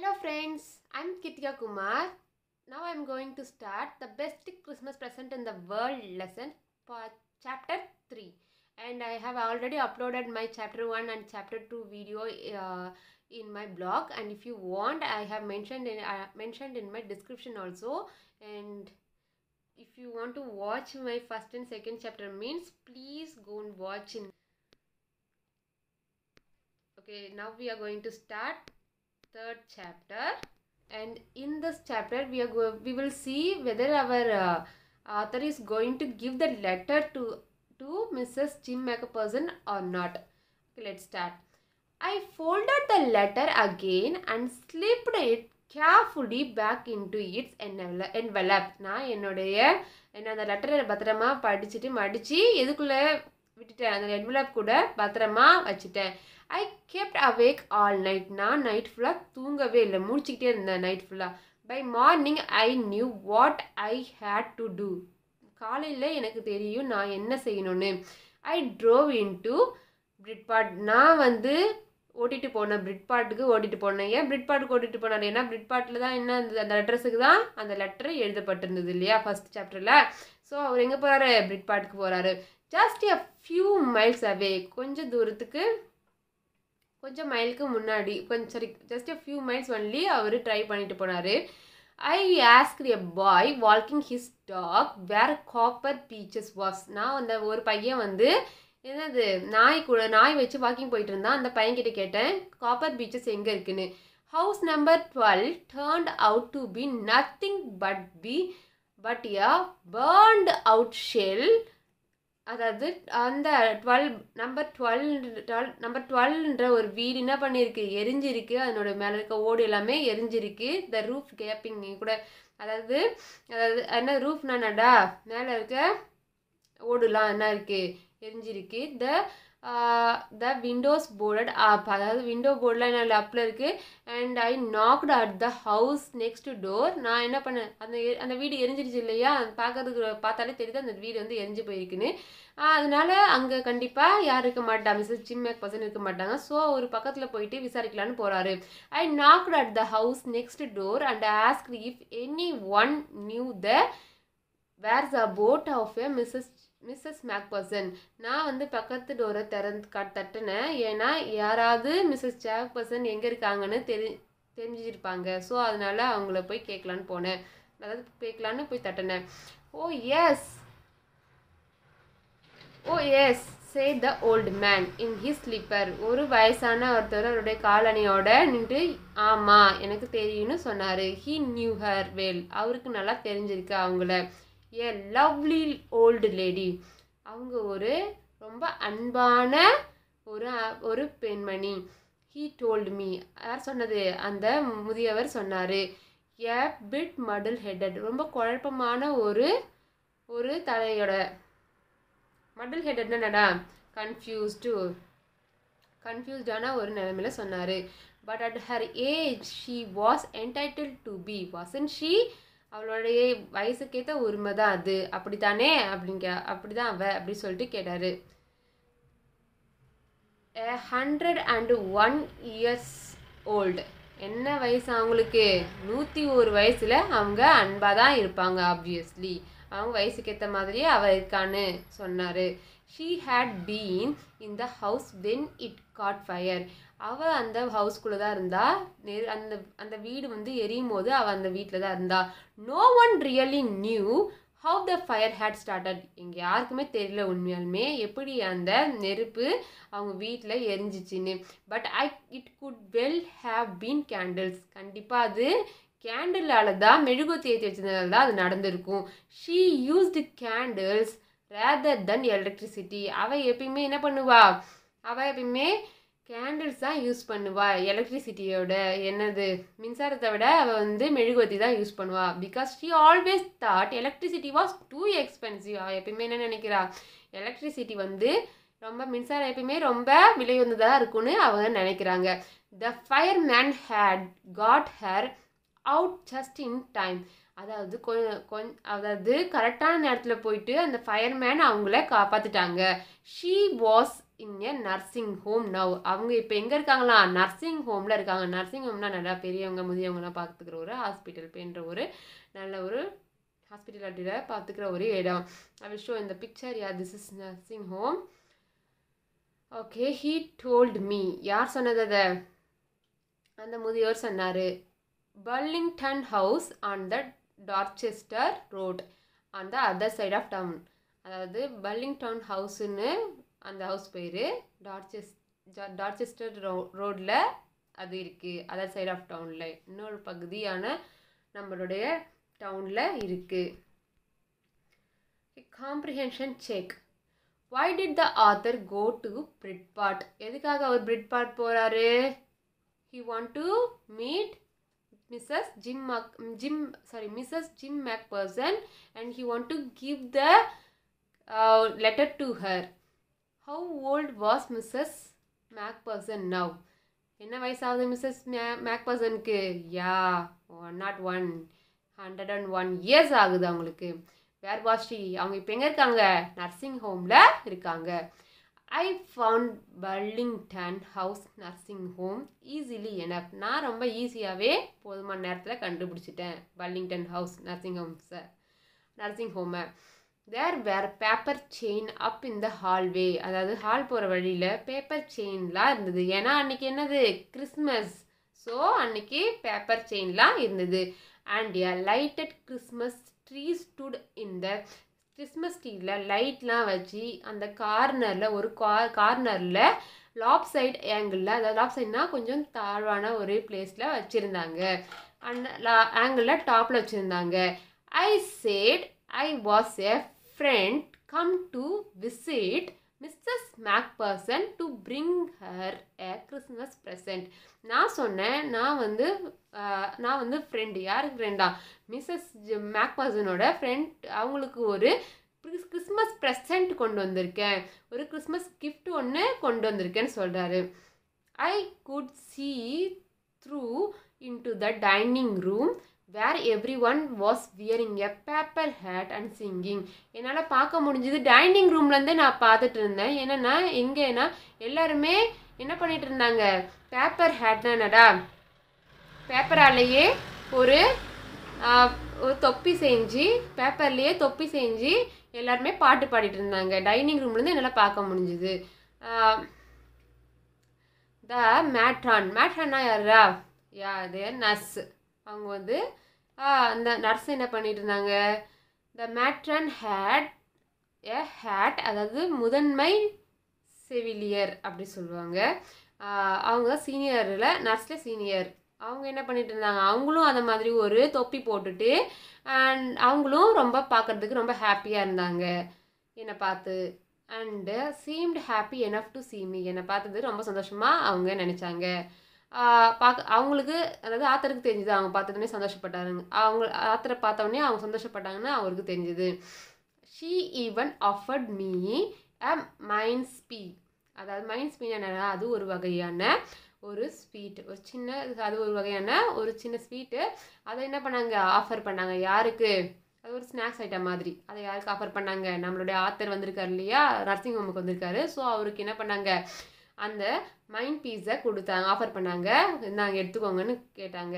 Hello friends, I'm Kitya Kumar. Now I'm going to start the best Christmas present in the world lesson for chapter 3 and I have already uploaded my chapter 1 and chapter 2 video uh, in my blog and if you want I have mentioned in uh, mentioned in my description also and if you want to watch my first and second chapter means please go and watch in okay now we are going to start third chapter and in this chapter we are go we will see whether our uh, author is going to give the letter to to Mrs. Jim McPherson or not. Okay, let's start. I folded the letter again and slipped it carefully back into its envelope. நான் என்னுடைய என்ன அந்த லெட்டரை பத்திரமா படிச்சுட்டு மடித்து எதுக்குள்ளே விட்டுட்டேன் அந்த என்வலப் கூட பத்திரமா வச்சுட்டேன் I kept awake all night நான் நைட் ஃபுல்லாக தூங்கவே இல்லை முடிச்சுக்கிட்டே இருந்தேன் நைட் ஃபுல்லாக by morning I knew what I had to do காலையில் எனக்கு தெரியும் நான் என்ன செய்யணும்னு ஐ ட்ரோவ் இன் டு பிரிட்பாட் நான் வந்து ஓட்டிகிட்டு போனேன் பிரிட்பாட்டுக்கு ஓட்டிகிட்டு போனேன் ஏன் பிரிட்பாட்டுக்கு ஓட்டிகிட்டு போனார் ஏன்னா பிரிட்பாட்டில் தான் என்ன அந்த அட்ரஸுக்கு தான் அந்த லெட்டர் எழுதப்பட்டிருந்தது இல்லையா ஃபஸ்ட் சாப்டரில் ஸோ அவர் எங்கே போகிறாரு பிரிட் பாட்டுக்கு போகிறாரு just a few miles away கொஞ்சம் தூரத்துக்கு கொஞ்சம் மைலுக்கு முன்னாடி கொஞ்சம் sorry just a few miles only அவர் ட்ரை பண்ணிட்டு போனார் I ask a boy walking his dog where Copper Beeches was நான் அந்த ஒரு பையன் வந்து என்னது நாய் கூட நாய் வச்சு வாக்கிங் போயிட்டு இருந்தான் அந்த கிட்ட கேட்டேன் காப்பர் பீச்சஸ் எங்கே இருக்குன்னு house number twelve turned out to be nothing but be but a burnt out shell அதாவது அந்த twelve number twelve twelve number டுவெல்ன்ற ஒரு வீடு என்ன பண்ணியிருக்கு எரிஞ்சிருக்கு அதனோட மேலே இருக்க ஓடு எல்லாமே எரிஞ்சிருக்கு த ரூஃப் கேப்பிங் கூட அதாவது அதாவது என்ன ரூஃப் என்னடா மேலே இருக்க ஓடுலாம் என்ன இருக்குது எரிஞ்சிருக்கு the the windows boarded up அதாவது விண்டோ போர்டெலாம் என்ன அப்பில் இருக்குது and I knocked at the house next door நான் என்ன பண்ணேன் அந்த அந்த வீடு எரிஞ்சிருச்சு இல்லையா பார்க்கறதுக்கு பார்த்தாலே தெரியுது அந்த வீடு வந்து எரிஞ்சு போயிருக்குன்னு அதனால அங்கே கண்டிப்பாக யார் இருக்க மாட்டாங்க மிஸ்ஸஸ் மேக் பர்சன் இருக்க மாட்டாங்க ஸோ ஒரு பக்கத்தில் போயிட்டு விசாரிக்கலான்னு போகிறாரு I knocked at the house next door and ask if anyone knew the whereabouts of a Mrs Mrs Macpherson நான் வந்து பக்கத்து டோரை திறந்து கட் தட்டினேன் ஏன்னா யாராவது மிஸ்ஸஸ் மேக்பர்சன் எங்கே இருக்காங்கன்னு தெரி தெரிஞ்சிருப்பாங்க ஸோ அதனால் அவங்கள போய் கேட்கலான்னு போனேன் அதாவது கேட்கலான்னு போய் தட்டினேன் oh yes oh yes say the old man in his slipper ஒரு வயசான ஒருத்தர் அவருடைய காலனியோட நின்று ஆமாம் எனக்கு தெரியும்னு சொன்னார் ஹீ நியூ ஹர் வேல் அவருக்கு நல்லா தெரிஞ்சிருக்கு அவங்கள ஏ லவ்லி ஓல்டு லேடி அவங்க ஒரு ரொம்ப அன்பான ஒரு ஒரு பெண்மணி ஹீ டோல்டு மீ யார் சொன்னது அந்த முதியவர் சொன்னார் ஏ பிட் மடல் ஹெட்டட் ரொம்ப குழப்பமான ஒரு ஒரு தலையோட மடில் ஹெட்டட் என்னடா கன்ஃபியூஸ்டு கன்ஃபியூஸ்டான ஒரு நிலைமையில சொன்னார் but at her age she was entitled to be வாசன் ஷீ அவளுடைய வயசுக்கேத்த உரிமை தான் அது அப்படித்தானே அப்படிங்க அப்படிதான் அவ அப்படின்னு சொல்லிட்டு கேட்டாரு hundred and one years old என்ன வயசு அவங்களுக்கு நூற்றி ஒரு வயசில் அவங்க அன்பாக தான் இருப்பாங்க ஆப்வியஸ்லி அவங்க வயசுக்கேற்ற மாதிரியே அவள் இருக்கான்னு சொன்னார் she had been in the house when it got fire அவள் அந்த ஹவுஸ்குள்ளே தான் இருந்தா நெரு அந்த அந்த வீடு வந்து எரியும் போது அவள் அந்த வீட்டில் தான் இருந்தா no one really knew how the fire had started இங்கே யாருக்குமே தெரியல உண்மையாலுமே எப்படி அந்த நெருப்பு அவங்க வீட்டில் எரிஞ்சிச்சின்னு but I it could well have been candles கண்டிப்பாக அது கேண்டிலால் தான் மெழுகு ஏற்றி வச்சதுனால தான் அது நடந்திருக்கும் she used candles rather than electricity அவள் எப்பயுமே என்ன பண்ணுவா அவள் எப்பயுமே கேண்டில்ஸ் தான் யூஸ் பண்ணுவாள் எலக்ட்ரிசிட்டியோட என்னது மின்சாரத்தை விட அவள் வந்து மெழுகுவத்தி தான் யூஸ் பண்ணுவாள் because she always thought electricity was too expensive அவள் எப்பயுமே என்ன நினைக்கிறா எலக்ட்ரிசிட்டி வந்து ரொம்ப மின்சாரம் எப்பயுமே ரொம்ப விலை வந்ததாக இருக்கும்னு அவங்க நினைக்கிறாங்க the fire man had got her out just in time அதாவது கொஞ்ச அதாவது கரெக்டான நேரத்தில் போயிட்டு அந்த ஃபயர்மேன் அவங்கள காப்பாற்றிட்டாங்க she was in a nursing home now அவங்க இப்போ எங்கே இருக்காங்களா நர்சிங் ஹோமில் இருக்காங்க நர்சிங் ஹோம்னால் நல்லா பெரியவங்க முதியவங்கலாம் பார்த்துக்கிற ஒரு ஹாஸ்பிட்டல் போன்ற ஒரு நல்ல ஒரு ஹாஸ்பிட்டல் அப்படில பார்த்துக்கிற ஒரு இடம் ஐ வில் ஷோ இந்த பிக்சர் யார் this is nursing home okay he told me யார் சொன்னது அதை அந்த முதியோர் சொன்னார் Burlington House on the Dorchester Road on the other side of town அதாவது பர்லிங்டன் ஹவுஸுன்னு அந்த ஹவுஸ் பேர் டார்ச்செஸ் டார்ச்செஸ்டர் ரோ ரோடில் அது இருக்குது அதர் சைட் ஆஃப் டவுனில் இன்னொரு பகுதியான நம்மளுடைய டவுனில் இருக்குது comprehension check why did the author go to Bridport எதுக்காக அவர் பிரிட்பாட் போகிறாரு he want to meet Mrs Jim Mac Jim sorry Mrs Jim Macpherson and he want to give the letter to her how old was Mrs Macpherson now என்ன வயசாகுது Mrs மே மேக் பர்சனுக்கு yeah one not one hundred and one years ஆகுது அவங்களுக்கு வேர் washi அவங்க இப்போ எங்கே இருக்காங்க நர்சிங் ஹோமில் இருக்காங்க I found Burlington house nursing home easily enough நான் ரொம்ப ஈஸியாகவே போதுமான நேரத்தில் கண்டுபிடிச்சிட்டேன் பர்லிங்டன் ஹவுஸ் நர்சிங் ஹோம்ஸை நர்சிங் ஹோமை there were paper chain up இந்த ஹால்வே அதாவது ஹால் போகிற வழியில் பேப்பர் செயின்லாம் இருந்தது ஏன்னா அன்றைக்கி என்னது கிறிஸ்மஸ் ஸோ அன்றைக்கி பேப்பர் செயின்லாம் இருந்தது and a lighted Christmas tree stood இந்த கிறிஸ்மஸ் ட்ரீயில் லைட்லாம் வச்சு அந்த கார்னரில் ஒரு கார் கார்னரில் லாப் சைட் ஏங்கிளில் அதாவது லாப் சைட்னா கொஞ்சம் தாழ்வான ஒரு பிளேஸில் வச்சுருந்தாங்க அண்ட் ஆங்கிளில் டாப்பில் வச்சுருந்தாங்க I said I was a friend come to visit Mrs Macpherson to bring her a Christmas present நான் சொன்னேன் நான் வந்து நான் வந்து ஃப்ரெண்டு யாருக்கு ஃப்ரெண்டா மிஸ்ஸஸ் மேக்பர்சனோட ஃப்ரெண்ட் அவங்களுக்கு ஒரு கிறிஸ்மஸ் ப்ரெசன்ட் கொண்டு வந்திருக்கேன் ஒரு கிறிஸ்மஸ் கிஃப்ட் ஒன்று கொண்டு வந்திருக்கேன்னு சொல்கிறாரு I could see through into the dining room where everyone was wearing a paper hat and singing என்னால் பார்க்க முடிஞ்சுது டைனிங் ரூம்லேருந்தே நான் பார்த்துட்டு இருந்தேன் என்னென்னா எங்கேன்னா எல்லாருமே என்ன பண்ணிகிட்டு இருந்தாங்க பேப்பர் ஹேட்னா என்னடா பேப்பராலேயே ஒரு ஒரு தொப்பி செஞ்சு பேப்பர்லேயே தொப்பி செஞ்சு எல்லாருமே பாட்டு பாடிட்டு இருந்தாங்க டைனிங் ரூம்லேருந்து என்னால் பார்க்க முடிஞ்சுது த மேட்ரான் மேட்ரான்னா யாரா யா தேர் நர்ஸ் அவங்க வந்து அந்த நர்ஸ் என்ன பண்ணிட்டு இருந்தாங்க the matron had a hat அதாவது முதன்மை செவிலியர் அப்படி சொல்லுவாங்க அவங்க தான் சீனியரில் நர்ஸில் சீனியர் அவங்க என்ன பண்ணிட்டு இருந்தாங்க அவங்களும் அந்த மாதிரி ஒரு தொப்பி போட்டுட்டு அண்ட் அவங்களும் ரொம்ப பார்க்குறதுக்கு ரொம்ப ஹாப்பியாக இருந்தாங்க என்னை பார்த்து and seemed happy enough to see me என்னை பார்த்தது ரொம்ப சந்தோஷமாக அவங்க நினச்சாங்க பார்க்க அவங்களுக்கு அதாவது ஆத்தருக்கு தெரிஞ்சுது அவங்க பார்த்ததுமே சந்தோஷப்பட்டாருங்க அவங்க ஆத்தரை பார்த்தவொடனே அவங்க சந்தோஷப்பட்டாங்கன்னு அவருக்கு தெரிஞ்சுது she even offered me a mince pie அதாவது மைண்ட் ஸ்பீ என்ன அது ஒரு வகையான ஒரு ஸ்வீட்டு ஒரு சின்ன அது ஒரு வகையான ஒரு சின்ன ஸ்வீட்டு அதை என்ன பண்ணாங்க ஆஃபர் பண்ணாங்க யாருக்கு அது ஒரு ஸ்நாக்ஸ் ஐட்டம் மாதிரி அதை யாருக்கு ஆஃபர் பண்ணாங்க நம்மளுடைய ஆத்தர் வந்திருக்காரு இல்லையா நர்சிங் ஹோமுக்கு வந்திருக்காரு ஸோ அவருக்கு என்ன பண்ணாங்க அந்த மைண்ட் பீஸை கொடுத்தாங்க ஆஃபர் பண்ணாங்க நாங்கள் எடுத்துக்கோங்கன்னு கேட்டாங்க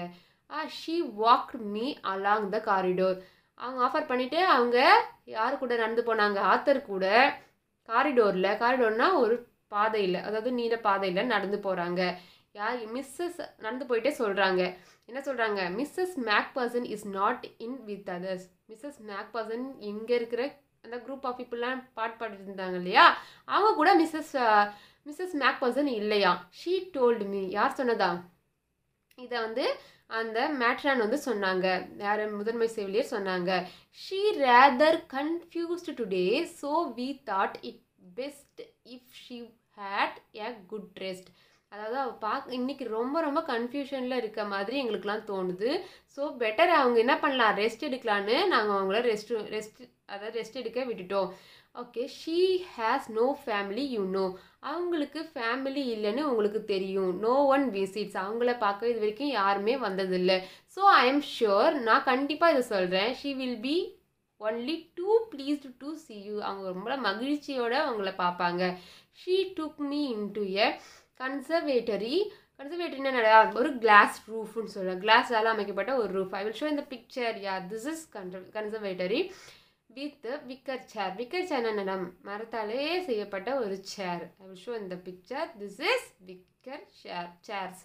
she walk me along the corridor அவங்க ஆஃபர் பண்ணிவிட்டு அவங்க யார் கூட நடந்து போனாங்க ஆத்தர் கூட காரிடோரில் காரிடோர்னால் ஒரு பாதையில் அதாவது நீல பாதையில் நடந்து போகிறாங்க யார் மிஸ்ஸஸ் நடந்து போயிட்டே சொல்கிறாங்க என்ன சொல்கிறாங்க Mrs Macpherson is not in with others Mrs Macpherson இங்கே இருக்கிற அந்த குரூப் ஆஃப் பீப்புளெலாம் பாட்டு பாடிட்டு இருந்தாங்க இல்லையா அவங்க கூட மிஸ்ஸஸ் மிஸ்ஸஸ் மேக்பர்சன் இல்லையா ஷீ டோல்டு மீ யார் சொன்னதா இதை வந்து அந்த மேட்ரான் வந்து சொன்னாங்க வேறு முதன்மை செவிலியர் சொன்னாங்க she rather confused today so we thought it best if she had a good rest அதாவது அவள் பார்க்க இன்றைக்கி ரொம்ப ரொம்ப கன்ஃபியூஷனில் இருக்க மாதிரி எங்களுக்குலாம் தோணுது ஸோ பெட்டர் அவங்க என்ன பண்ணலாம் ரெஸ்ட் எடுக்கலான்னு நாங்கள் அவங்கள ரெஸ்ட் ரெஸ்ட் அதாவது ரெஸ்ட் எடுக்க விட்டுட்டோம் okay she has no family you know அவங்களுக்கு ஃபேமிலி இல்லைன்னு உங்களுக்கு தெரியும் நோ ஒன் விசிட்ஸ் அவங்கள பார்க்க இது வரைக்கும் யாருமே வந்ததில்லை ஸோ ஐ எம் ஷுர் நான் கண்டிப்பாக இதை சொல்கிறேன் she will be only too please to see you அவங்க ரொம்ப மகிழ்ச்சியோடு அவங்கள பார்ப்பாங்க she took me into a conservatory கன்சர்வேட்டரினா ஒரு கிளாஸ் ரூஃப்னு சொல்கிறேன் கிளாஸால் அமைக்கப்பட்ட ஒரு ரூஃப் ஐ வில் ஷோ இந்த பிக்சர் யா திஸ் இஸ் கன்சர் conservatory with wicker chair wicker chair நம் மரத்தாலேயே செய்யப்பட்ட ஒரு சேர் ஐ வில் ஷோ இந்த picture this is wicker chair chairs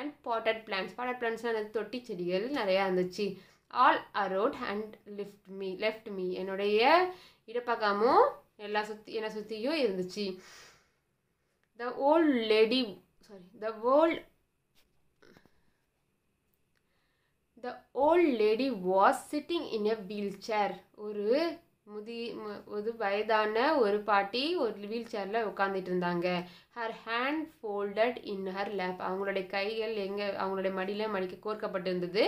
and potted plants potted பிளான்ஸ்னால் எனக்கு தொட்டி செடிகள் நிறையா இருந்துச்சு all around and left me left me என்னுடைய இடப்பக்கமும் எல்லா சுற்றி என்னை சுற்றியும் இருந்துச்சு the old lady sorry the old the old lady was sitting in a wheel chair ஒரு முதி ஒரு வயதான ஒரு பாட்டி ஒரு வீல் சேரில் உட்காந்துட்டு இருந்தாங்க her hand folded in her lap அவங்களுடைய கைகள் எங்கே அவங்களுடைய மடியில் மடிக்க கோர்க்கப்பட்டிருந்தது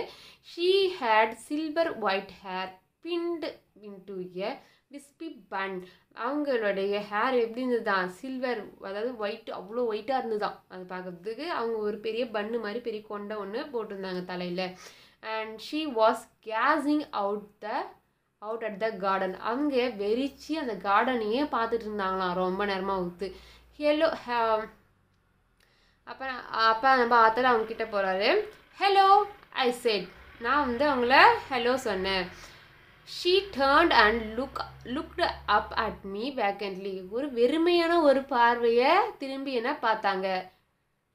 she had silver white hair pinned to a wispy bun அவங்களுடைய ஹேர் எப்படி இருந்ததுதான் சில்வர் அதாவது ஒயிட் அவ்வளோ ஒயிட்டாக இருந்ததுதான் அதை பார்க்கறதுக்கு அவங்க ஒரு பெரிய பன்னு மாதிரி பெரிய கொண்டை ஒன்று போட்டிருந்தாங்க தலையில் and she was gazing out the out at the garden அங்கே வெறிச்சு அந்த கார்டனையே பார்த்துட்டு இருந்தாங்களாம் ரொம்ப நேரமாக ஊத்து ஹெலோ um, அப்போ அப்போ நம்ம ஆத்தர் அவங்கக்கிட்ட போகிறாரு ஹலோ ஐ செட் நான் வந்து அவங்கள ஹலோ சொன்னேன் she turned and look looked up at me vacantly ஒரு வெறுமையான ஒரு பார்வையை திரும்பி என்ன பார்த்தாங்க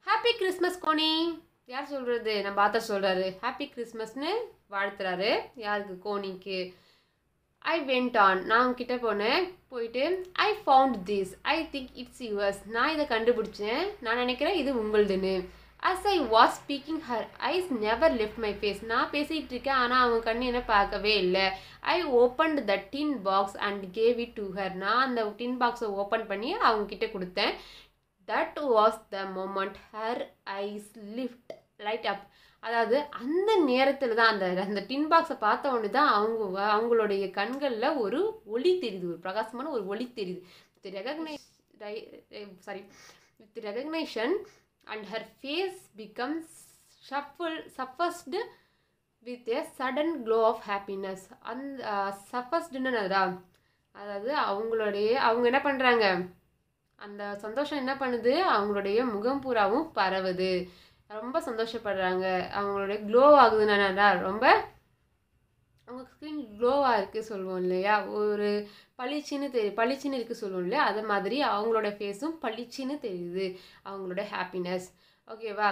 ஹாப்பி கிறிஸ்மஸ் கோனி யார் சொல்கிறது நம்ம பார்த்தா சொல்கிறாரு ஹாப்பி கிறிஸ்மஸ்னு வாழ்த்துறாரு யாருக்கு கோனிக்கு ஐ வெண்ட் ஆன் நான் கிட்டே போனேன் போயிட்டு I found this I think it's yours நான் இதை கண்டுபிடிச்சேன் நான் நினைக்கிறேன் இது உங்களுதுன்னு as I was speaking her eyes never left my face நான் பேசிகிட்டு இருக்கேன் ஆனால் அவங்க கண்ணு என்ன பார்க்கவே இல்லை I open the tin box and gave it to her நான் அந்த டின் பாக்ஸை ஓப்பன் பண்ணி அவங்க கிட்டே கொடுத்தேன் that was the moment her eyes lit light up அதாவது அந்த நேரத்தில் தான் அந்த அந்த டின் பாக்ஸை பார்த்த உடனே தான் அவங்க அவங்களுடைய கண்களில் ஒரு ஒளி தெரியுது ஒரு பிரகாசமான ஒரு ஒளி தெரியுது with recognise sorry with recognition and her face becomes ஷஃபுல் suffused with a sudden glow of happiness அந்த சஃபஸ்டுன்னு அதான் அதாவது அவங்களுடைய அவங்க என்ன பண்ணுறாங்க அந்த சந்தோஷம் என்ன பண்ணுது அவங்களுடைய முகம் பூராவும் பரவுது ரொம்ப சந்தோஷப்படுறாங்க அவங்களுடைய க்ளோ ஆகுதுன்னா ரொம்ப அவங்க ஸ்கின் க்ளோவாக இருக்குது சொல்லுவோம் இல்லையா ஒரு பளிச்சுன்னு தெரி பளிச்சுன்னு இருக்குது சொல்லுவோம் இல்லையா அது மாதிரி அவங்களோட ஃபேஸும் பளிச்சுன்னு தெரியுது அவங்களோட ஹாப்பினஸ் ஓகேவா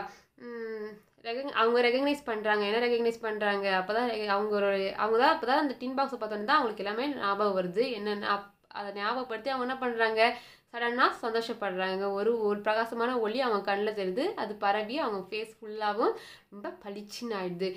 ரெகக் அவங்க ரெகக்னைஸ் பண்ணுறாங்க என்ன ரெகக்னைஸ் பண்ணுறாங்க அப்போ தான் அவங்களோட அவங்க தான் அப்போ தான் அந்த டின் பாக்ஸை பார்த்தோன்னு தான் அவங்களுக்கு எல்லாமே ஞாபகம் வருது என்னென்ன அப் அதை ஞாபகப்படுத்தி அவங்க என்ன பண்ணுறாங்க சடனாக சந்தோஷப்படுறாங்க ஒரு ஒரு பிரகாசமான ஒளி அவங்க கண்ணில் தெரியுது அது பரவி அவங்க ஃபேஸ் ஃபுல்லாகவும் ரொம்ப பளிச்சின்னு ஆயிடுது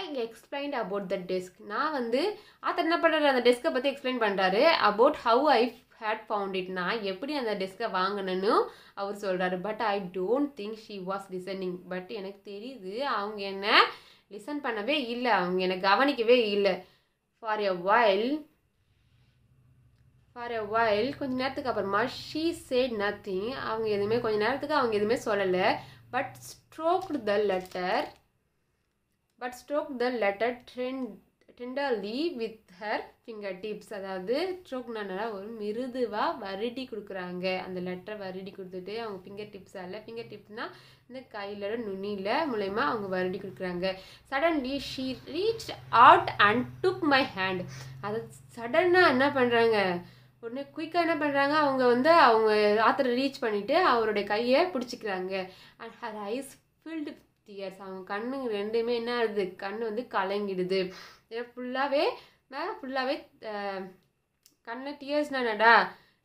I explained about the desk நான் வந்து ஆத்தர் என்ன பண்ணுற அந்த டெஸ்க்கை பற்றி எக்ஸ்பிளைன் பண்ணுறாரு about how I had found it நான் எப்படி அந்த டெஸ்க்கை வாங்கினேன்னு அவர் சொல்கிறாரு but I don't think she was listening but எனக்கு தெரியுது அவங்க என்ன லிசன் பண்ணவே இல்லை அவங்க என்னை கவனிக்கவே இல்லை for a while for a while கொஞ்சம் நேரத்துக்கு அப்புறமா ஷீ சேட் நத்திங் அவங்க எதுவுமே கொஞ்ச நேரத்துக்கு அவங்க எதுவுமே சொல்லலை but stroked the letter but stroke the letter ட்ரெண்ட் tenderly with her fingertips அதாவது ஸ்ட்ரோக்னா ஒரு மிருதுவாக வருடி கொடுக்குறாங்க அந்த லெட்டரை வருடி கொடுத்துட்டு அவங்க ஃபிங்கர் டிப்ஸால் ஃபிங்கர் டிப்ஸ்னால் இந்த கையிலோட நுனியில் மூலயமா அவங்க வருடி கொடுக்குறாங்க suddenly she reach out and took my hand அதை சடனாக என்ன பண்ணுறாங்க உடனே குயிக்காக என்ன பண்ணுறாங்க அவங்க வந்து அவங்க ஆத்தரை ரீச் பண்ணிவிட்டு அவருடைய கையை பிடிச்சிக்கிறாங்க and her eyes filled tears அவங்க கண்ணு ரெண்டுமே என்ன ஆகுது கண் வந்து கலங்கிடுது ஃபுல்லாகவே ஃபுல்லாகவே கண்ணில் நடா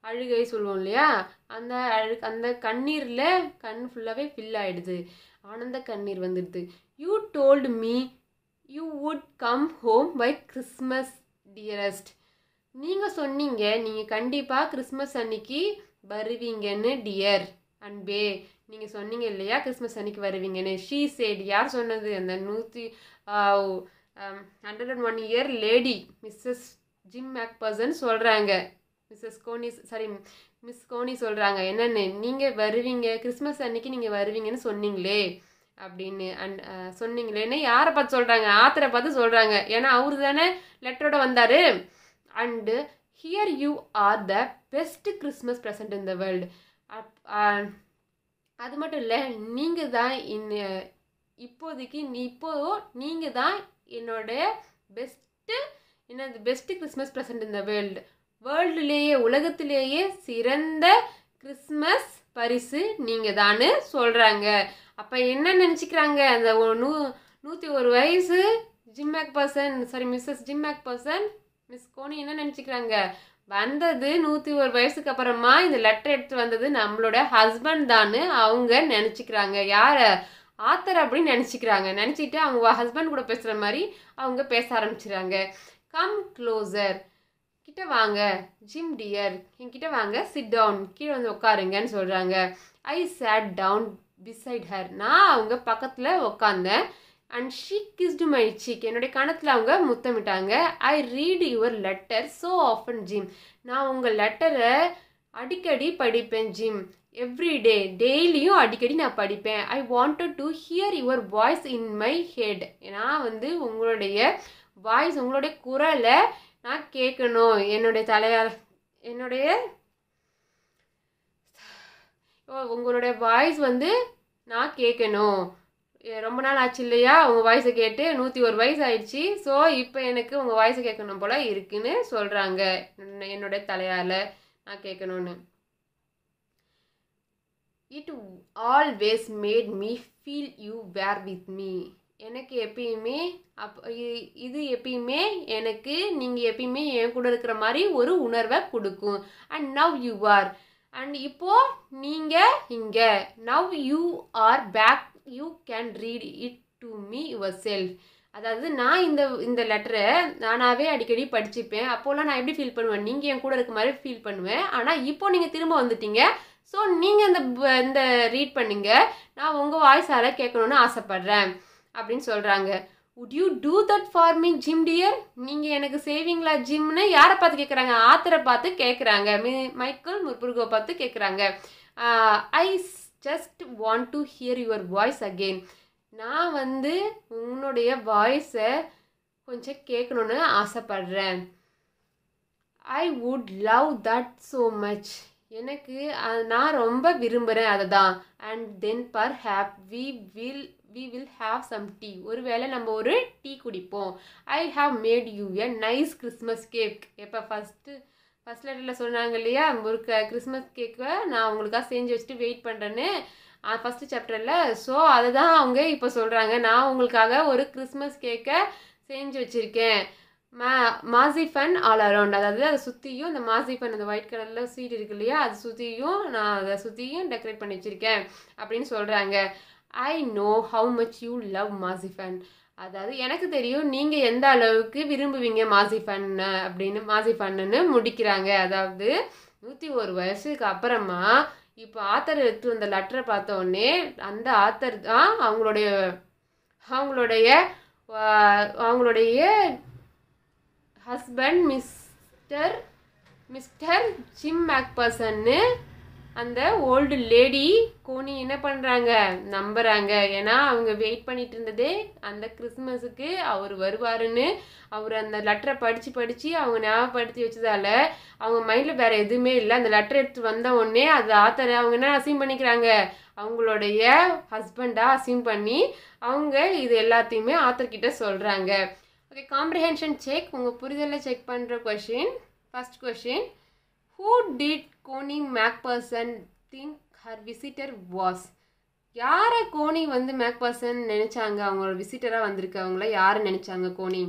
அழுகை சொல்லுவோம் இல்லையா அந்த அழு அந்த கண்ணீரில் கண் ஃபுல்லாகவே ஃபில் ஆகிடுது ஆனந்த கண்ணீர் வந்துடுது you told me you would come home by Christmas dearest நீங்கள் சொன்னீங்க நீங்கள் கண்டிப்பாக கிறிஸ்மஸ் அன்னைக்கு வருவீங்கன்னு டியர் அன்பே நீங்கள் சொன்னீங்க இல்லையா கிறிஸ்மஸ் அன்னைக்கு வருவீங்கன்னு ஷீ சேட் யார் சொன்னது அந்த நூற்றி hundred and one year lady Mrs Jim McPherson சொல்கிறாங்க Mrs Connie sorry Miss Connie சொல்கிறாங்க என்னென்னு நீங்கள் வருவீங்க கிறிஸ்மஸ் அன்னைக்கு நீங்கள் வருவீங்கன்னு சொன்னீங்களே அப்படின்னு அன் சொன்னீங்களேன்னு யாரை பார்த்து சொல்கிறாங்க ஆத்தரை பார்த்து சொல்கிறாங்க ஏன்னா அவரு தானே லெட்டரோட வந்தார் and here you are the best Christmas present in the world அது மட்டும் இல்லை நீங்கள் தான் இந்த இப்போதைக்கு நீ இப்போதோ நீங்கள் தான் என்னோட பெஸ்ட்டு என்னது பெஸ்ட்டு கிறிஸ்மஸ் ப்ரெசன்ட் இந்த வேர்ல்டு வேர்ல்டுலேயே உலகத்திலேயே சிறந்த கிறிஸ்மஸ் பரிசு நீங்கள் தான் சொல்கிறாங்க அப்போ என்ன நினச்சிக்கிறாங்க அந்த நூ நூற்றி ஒரு வயசு Jim McPherson sorry Mrs Jim McPherson Miss Connie என்ன நினச்சிக்கிறாங்க வந்தது நூற்றி ஒரு வயசுக்கு அப்புறமா இந்த லெட்டர் எடுத்து வந்தது நம்மளோட ஹஸ்பண்ட் தான் அவங்க நினச்சிக்கிறாங்க யார் ஆத்தர் அப்படின்னு நினச்சிக்கிறாங்க நினச்சிக்கிட்டு அவங்க ஹஸ்பண்ட் கூட பேசுகிற மாதிரி அவங்க பேச ஆரம்பிச்சிடுறாங்க கம் க்ளோசர் கிட்ட வாங்க ஜிம் டியர் என்கிட்ட வாங்க சிட் டவுன் கீழே வந்து உட்காருங்கன்னு சொல்கிறாங்க I sat down beside her நான் அவங்க பக்கத்தில் உட்காந்தேன் and she kissed my cheek என்னுடைய கணத்தில் அவங்க முத்தமிட்டாங்க I read your letter so often Jim நான் உங்கள் லெட்டரை அடிக்கடி படிப்பேன் ஜிம் எவ்ரி டே டெய்லியும் அடிக்கடி நான் படிப்பேன் I wanted to hear your voice in my head நான் வந்து உங்களுடைய வாய்ஸ் உங்களுடைய குரலை நான் கேட்கணும் என்னுடைய தலையா என்னுடைய உங்களுடைய வாய்ஸ் வந்து நான் கேட்கணும் ரொம்ப நாள் ஆச்சு இல்லையா உங்கள் வாய்ஸை கேட்டு நூற்றி ஒரு வயசு ஆயிடுச்சு ஸோ இப்போ எனக்கு உங்கள் வாய்ஸை கேட்கணும் போல் இருக்குன்னு சொல்கிறாங்க என்னுடைய தலையால் நான் கேட்கணும்னு it always made me feel you were with me எனக்கு எப்பயுமே அப் இது எப்பயுமே எனக்கு நீங்கள் எப்பயுமே என் கூட இருக்கிற மாதிரி ஒரு உணர்வை கொடுக்கும் and now you are and இப்போது நீங்கள் இங்கே now you are back you can read it to me yourself அதாவது நான் இந்த இந்த லெட்டரை நானாகவே அடிக்கடி படிச்சுப்பேன் அப்போல்லாம் நான் எப்படி ஃபீல் பண்ணுவேன் நீங்கள் என் கூட இருக்க மாதிரி ஃபீல் பண்ணுவேன் ஆனால் இப்போ நீங்கள் திரும்ப வந்துட்டீங்க ஸோ நீங்கள் இந்த இந்த ரீட் பண்ணுங்க நான் உங்கள் வாய்ஸால் கேட்கணுன்னு ஆசைப்பட்றேன் அப்படின்னு சொல்கிறாங்க would you do that for me Jim dear நீங்கள் எனக்கு சேவிங்களா ஜிம்னு யாரை பார்த்து கேட்குறாங்க ஆத்தரை பார்த்து கேட்குறாங்க மி மைக்கேல் முர்புர்கோ பார்த்து கேட்குறாங்க I just want to hear your voice again நான் வந்து உன்னுடைய வாய்ஸை கொஞ்சம் கேட்கணுன்னு ஆசைப்பட்றேன் I would love that so much எனக்கு நான் ரொம்ப விரும்புகிறேன் அதை தான் அண்ட் தென் பர் ஹேப் we will we will have some tea ஒருவேளை நம்ம ஒரு டீ குடிப்போம் I have made you a nice Christmas cake எப்போ ஃபஸ்ட்டு ஃபஸ்ட் லெட்டரில் சொன்னாங்க இல்லையா முறுக்க கிறிஸ்மஸ் கேக்கை நான் உங்களுக்காக செஞ்சு வச்சுட்டு வெயிட் பண்ணுறேன்னு ஃபஸ்ட்டு சாப்டரில் ஸோ அதை தான் அவங்க இப்போ சொல்கிறாங்க நான் உங்களுக்காக ஒரு கிறிஸ்மஸ் கேக்கை செஞ்சு வச்சுருக்கேன் மா மாசிஃபன் ஆல் அரவுண்ட் அதாவது அதை சுற்றியும் அந்த மாசிஃபன் அந்த ஒயிட் கலரில் சீட் இருக்கு இல்லையா அதை சுற்றியும் நான் அதை சுற்றியும் டெக்கரேட் பண்ணி வச்சுருக்கேன் அப்படின்னு சொல்கிறாங்க I know how much you love மாசிஃபன் அதாவது எனக்கு தெரியும் நீங்கள் எந்த அளவுக்கு விரும்புவீங்க மாசி பண்ண அப்படின்னு மாசி பண்ணுன்னு முடிக்கிறாங்க அதாவது நூற்றி ஒரு வயசுக்கு அப்புறமா இப்போ ஆத்தர் எடுத்து வந்த லெட்டரை பார்த்தோடனே அந்த ஆத்தர் தான் அவங்களுடைய அவங்களுடைய அவங்களுடைய ஹஸ்பண்ட் மிஸ்டர் மிஸ்டர் ஜிம் மேக்பர்சன்னு அந்த ஓல்டு லேடி கோனி என்ன பண்ணுறாங்க நம்புகிறாங்க ஏன்னா அவங்க வெயிட் பண்ணிட்டு இருந்ததே அந்த கிறிஸ்மஸுக்கு அவர் வருவாருன்னு அவர் அந்த லெட்டரை படித்து படித்து அவங்க ஞாபகப்படுத்தி வச்சதால அவங்க மைண்டில் வேறு எதுவுமே இல்லை அந்த லெட்டர் எடுத்து வந்த உடனே அது ஆத்தரை அவங்க என்ன அசீம் பண்ணிக்கிறாங்க அவங்களுடைய ஹஸ்பண்டாக அசீம் பண்ணி அவங்க இது எல்லாத்தையுமே ஆத்தர்கிட்ட சொல்கிறாங்க ஓகே காம்ப்ரிஹென்ஷன் செக் உங்கள் புரிதலை செக் பண்ணுற question first question who did Connie McPherson think her visitor was யாரை கோனி வந்து பர்சன் நினச்சாங்க அவங்களோட விசிட்டராக வந்திருக்கவங்கள யாரை நினச்சாங்க Connie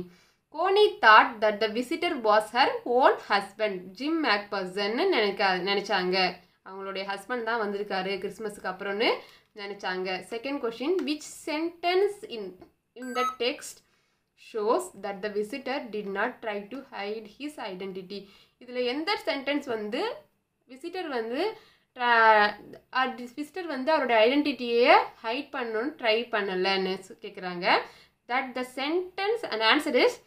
Connie thought that the visitor was her own husband Jim மேக்பர்சன்னு நினைக்க நினச்சாங்க அவங்களுடைய ஹஸ்பண்ட் தான் வந்திருக்காரு கிறிஸ்மஸுக்கு அப்புறம்னு நினச்சாங்க second question which sentence in in the text shows that the visitor did not try to hide his identity இதில் எந்த சென்டென்ஸ் வந்து விசிட்டர் வந்து விசிட்டர் வந்து அவரோட ஐடென்டிட்டியை ஹைட் பண்ணணும்னு ட்ரை பண்ணலைன்னு கேட்குறாங்க that the sentence and answer is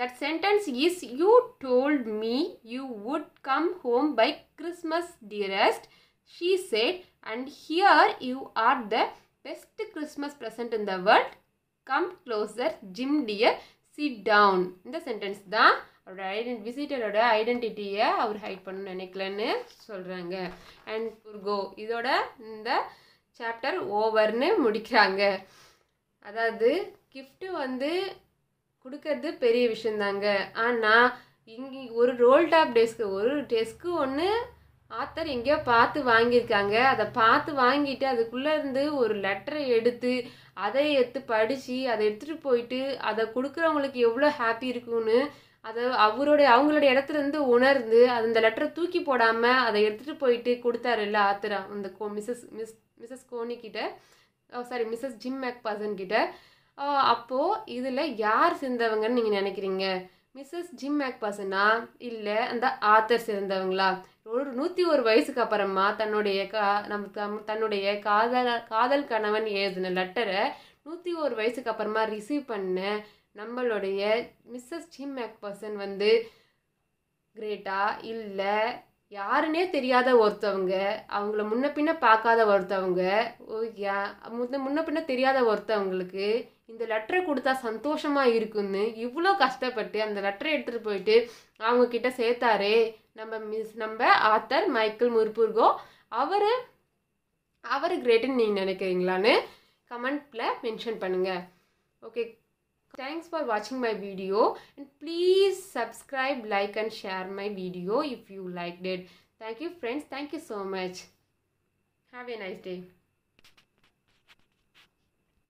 that sentence is you told me you would come home by Christmas dearest she said and here you are the best Christmas present in the world come closer Jim dear sit down இந்த sentence தான் அவரோட ஐடென்ட் விசிட்டரோட ஐடென்டிட்டியை அவர் height பண்ண நினைக்கலன்னு சொல்கிறாங்க and புர்கோ இதோட இந்த chapter ஓவர்னு முடிக்கிறாங்க அதாவது gift வந்து கொடுக்கறது பெரிய விஷயந்தாங்க ஆனால் இங்கே ஒரு ரோல் டாப் டெஸ்க்கு ஒரு டெஸ்க்கு ஒன்று ஆத்தர் எங்கேயோ பார்த்து வாங்கியிருக்காங்க அதை பார்த்து வாங்கிட்டு அதுக்குள்ளே இருந்து ஒரு லெட்டரை எடுத்து அதை எடுத்து படித்து அதை எடுத்துகிட்டு போயிட்டு அதை கொடுக்குறவங்களுக்கு எவ்வளோ ஹாப்பி இருக்குன்னு அதை அவருடைய அவங்களுடைய இருந்து உணர்ந்து அது அந்த லெட்டரை தூக்கி போடாமல் அதை எடுத்துகிட்டு போயிட்டு கொடுத்தாருல்ல ஆத்திரா அந்த கோ மிஸ்ஸஸ் மிஸ் மிஸ்ஸஸ் கோனி கிட்ட sorry Mrs Jim McPherson கிட்ட அப்போது இதில் யார் சேர்ந்தவங்கன்னு நீங்கள் நினைக்கிறீங்க மிஸ்ஸஸ் ஜிம் மேக் பர்சனா இல்லை அந்த ஆத்தர் சேர்ந்தவங்களா ஒரு நூற்றி ஒரு வயசுக்கு அப்புறமா தன்னுடைய கா நம்ம தன்னுடைய காதல காதல் கணவன் எழுதின லெட்டரை நூற்றி ஒரு வயசுக்கு அப்புறமா ரிசீவ் பண்ண நம்மளுடைய மிஸ்ஸஸ் ஜிம் மேக் பர்சன் வந்து கிரேட்டா இல்லை யாருன்னே தெரியாத ஒருத்தவங்க அவங்கள முன்ன பின்ன பார்க்காத ஒருத்தவங்க ஓகே முன்ன முன்ன பின்ன தெரியாத ஒருத்தவங்களுக்கு இந்த லெட்டரை கொடுத்தா சந்தோஷமாக இருக்குன்னு இவ்வளோ கஷ்டப்பட்டு அந்த லெட்டரை எடுத்துகிட்டு போயிட்டு அவங்கக்கிட்ட சேர்த்தாரே நம்ம மிஸ் நம்ம ஆத்தர் மைக்கேல் முர்புர்கோ அவர் அவர் கிரேட்டுன்னு நீங்கள் நினைக்கிறீங்களான்னு கமெண்ட்டில் மென்ஷன் பண்ணுங்கள் okay Thanks for watching my video and please subscribe, like and share my video if you liked it. Thank you friends. Thank you so much. Have a nice day.